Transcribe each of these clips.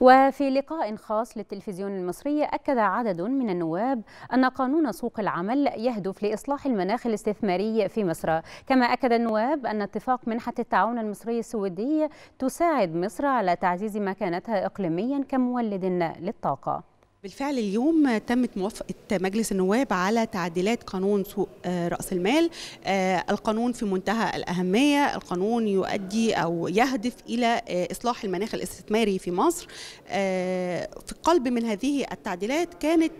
وفي لقاء خاص للتلفزيون المصري أكد عدد من النواب أن قانون سوق العمل يهدف لإصلاح المناخ الاستثماري في مصر كما أكد النواب أن اتفاق منحة التعاون المصري السويدي تساعد مصر على تعزيز مكانتها إقليميا كمولد للطاقة بالفعل اليوم تمت موافقة مجلس النواب على تعديلات قانون سوق آه، رأس المال آه، القانون في منتهى الأهمية القانون يؤدي أو يهدف إلى آه، إصلاح المناخ الاستثماري في مصر في قلب من هذه التعديلات كانت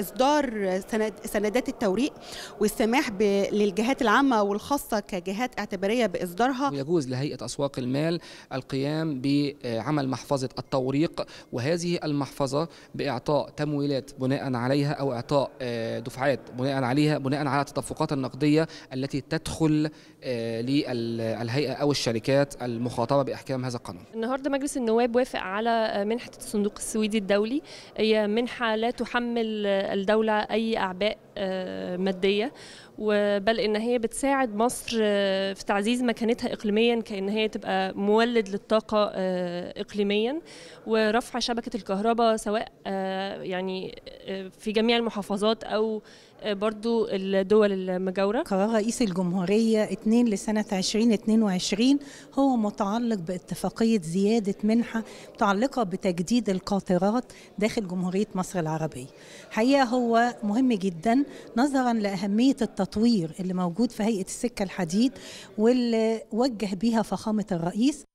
إصدار سندات التوريق والسماح للجهات العامة والخاصة كجهات اعتبارية بإصدارها ويجوز لهيئة أسواق المال القيام بعمل محفظة التوريق وهذه المحفظة بإعطاء اعطاء تمويلات بناء عليها او اعطاء آه، دفعات بناء عليها بناء على التدفقات النقديه التي تدخل آه، للهيئه او الشركات المخاطبه باحكام هذا القانون. النهارده مجلس النواب وافق على آه، منحه الصندوق السويدي الدولي هي منحه لا تحمل الدوله اي اعباء ماديه بل ان هي بتساعد مصر في تعزيز مكانتها اقليميا كان هي تبقى مولد للطاقه اقليميا ورفع شبكه الكهرباء سواء يعني في جميع المحافظات أو برضو الدول المجاورة قرار رئيس الجمهورية 2 لسنة 2022 هو متعلق باتفاقية زيادة منحة متعلقة بتجديد القاطرات داخل جمهورية مصر العربية حقيقة هو مهم جدا نظرا لأهمية التطوير اللي موجود في هيئة السكة الحديد واللي وجه بيها فخامة الرئيس